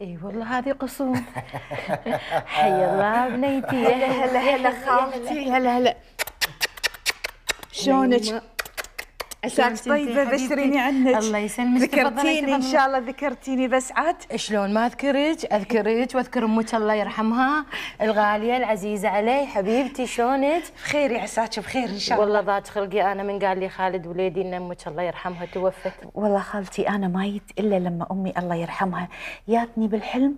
اي والله هذه قصوم حي الله بنيتي هلا هلا هلا خالتي هلا هلا شلونك؟ عساك طيبه بشريني عنك الله يسلمك ذكرتيني ان شاء الله ذكرتيني بس عاد شلون ما اذكرك اذكرك واذكر امك الله يرحمها الغاليه العزيزه علي حبيبتي شلونك بخير يا عساك بخير ان شاء الله والله ضاج خلقي انا من قال لي خالد وليدي ان امك الله يرحمها توفت والله خالتي انا ما جيت الا لما امي الله يرحمها جاتني بالحلم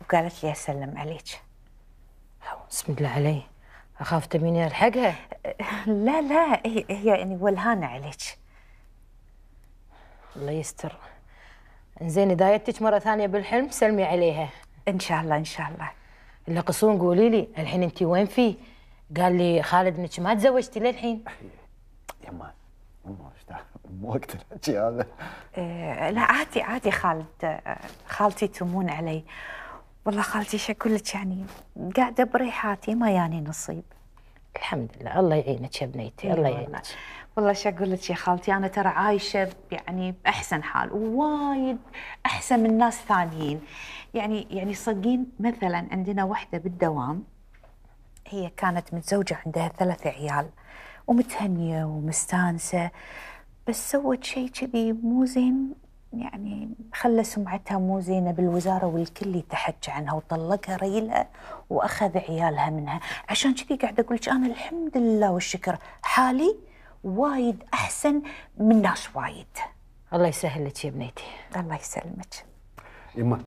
وقالت لي اسلم عليك بسم الله علي اخاف تبيني الحقها لا لا هي يعني ولهانه عليك الله يستر زين اذا جتك مره ثانيه بالحلم سلمي عليها ان شاء الله ان شاء الله اللي قصون قولي لي الحين انت وين في قال لي خالد انك ما تزوجتي للحين يما إيه، مو مو وقت الحكي هذا إيه، لا عادي عادي خالد خالتي تمون علي والله خالتي شكلك يعني قاعده بريحاتي ما ياني نصيب الحمد لله الله يعينك يا بنيتي الله يعينك والله شو اقول لك يا خالتي انا ترى عايشه يعني باحسن حال ووايد احسن من ناس ثانيين يعني يعني صدقين مثلا عندنا وحده بالدوام هي كانت متزوجه عندها ثلاث عيال ومتهنيه ومستانسه بس سوت شيء كذي مو زين يعني خلى سمعتها مو زينة بالوزارة والكل يتحجى عنها وطلقها ريلة وأخذ عيالها منها عشان كذي قاعدة أقول أنا الحمد لله والشكر حالي وايد أحسن من ناس وايد الله يسهل لك يا بنيتي الله يسلمك يما